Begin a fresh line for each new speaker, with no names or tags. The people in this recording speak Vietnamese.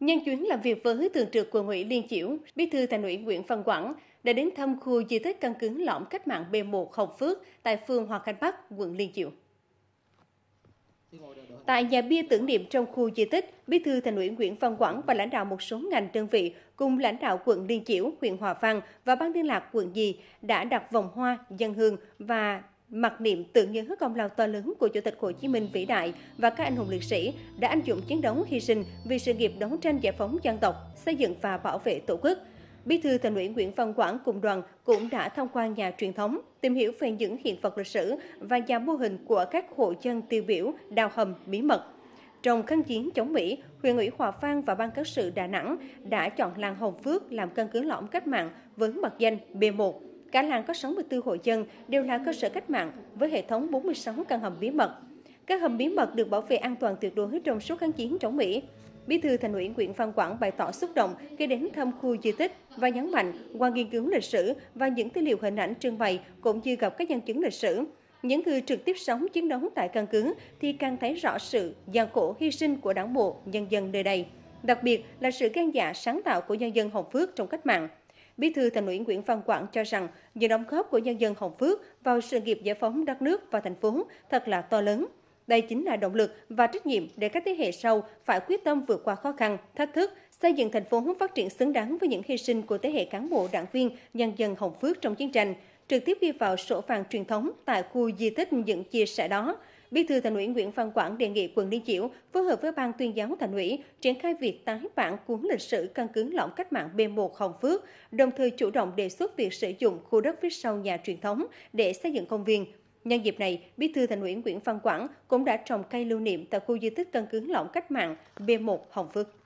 Nhân chuyến làm việc với Thường trực Quận ủy Liên Chiểu, Bí thư Thành ủy Nguyễn Văn Quảng đã đến thăm khu di tích căn cứ lõm cách mạng B1 Hồng Phước tại phường Hòa Khánh Bắc, quận Liên Chiểu. Tại nhà bia tưởng niệm trong khu di tích, Bí thư Thành ủy Nguyễn Văn Quảng và lãnh đạo một số ngành đơn vị cùng lãnh đạo quận Liên Chiểu, huyện Hòa Vang và ban liên lạc quận Dì đã đặt vòng hoa, dân hương và Mặc niệm tưởng nhớ công lao to lớn của Chủ tịch Hồ Chí Minh vĩ đại và các anh hùng liệt sĩ đã anh dũng chiến đấu hy sinh vì sự nghiệp đấu tranh giải phóng dân tộc, xây dựng và bảo vệ Tổ quốc. Bí thư Thành ủy Nguyễn Văn Quảng cùng đoàn cũng đã tham quan nhà truyền thống, tìm hiểu về những hiện vật lịch sử và nhà mô hình của các hộ dân tiêu biểu đào hầm bí mật. Trong kháng chiến chống Mỹ, huyện ủy Hòa Phan và ban cán sự Đà Nẵng đã chọn làng Hồng Phước làm căn cứ lõm cách mạng với mật danh B1 Cả làng có 64 hộ dân đều là cơ sở cách mạng với hệ thống 46 căn hầm bí mật. Các hầm bí mật được bảo vệ an toàn tuyệt đối trong suốt kháng chiến chống Mỹ. Bí thư Thành ủy Nguyễn Văn Quảng bày tỏ xúc động khi đến thăm khu di tích và nhấn mạnh qua nghiên cứu lịch sử và những tư liệu hình ảnh trưng bày cũng như gặp các nhân chứng lịch sử. Những người trực tiếp sống chiến đấu tại căn cứ thì càng thấy rõ sự gian khổ hy sinh của đảng bộ, nhân dân nơi đây. Đặc biệt là sự gan dạ sáng tạo của nhân dân Hồng Phước trong cách mạng – Bí thư Thành ủy Nguyễn Văn Quảng cho rằng những đóng góp của nhân dân Hồng Phước vào sự nghiệp giải phóng đất nước và thành phố thật là to lớn. Đây chính là động lực và trách nhiệm để các thế hệ sau phải quyết tâm vượt qua khó khăn, thách thức, xây dựng thành phố phát triển xứng đáng với những hy sinh của thế hệ cán bộ, đảng viên, nhân dân Hồng Phước trong chiến tranh, trực tiếp ghi vào sổ vàng truyền thống tại khu di tích những chia sẻ đó. Bí thư Thành ủy Nguyễn Văn Quảng đề nghị quận Liên Chiểu phối hợp với Ban tuyên giáo Thành ủy triển khai việc tái bản cuốn lịch sử căn cứ lõng cách mạng B1 Hồng Phước, đồng thời chủ động đề xuất việc sử dụng khu đất phía sau nhà truyền thống để xây dựng công viên, Nhân dịp này, Bí thư Thành ủy Nguyễn Văn Quảng cũng đã trồng cây lưu niệm tại khu di tích căn cứ lõng cách mạng B1 Hồng Phước.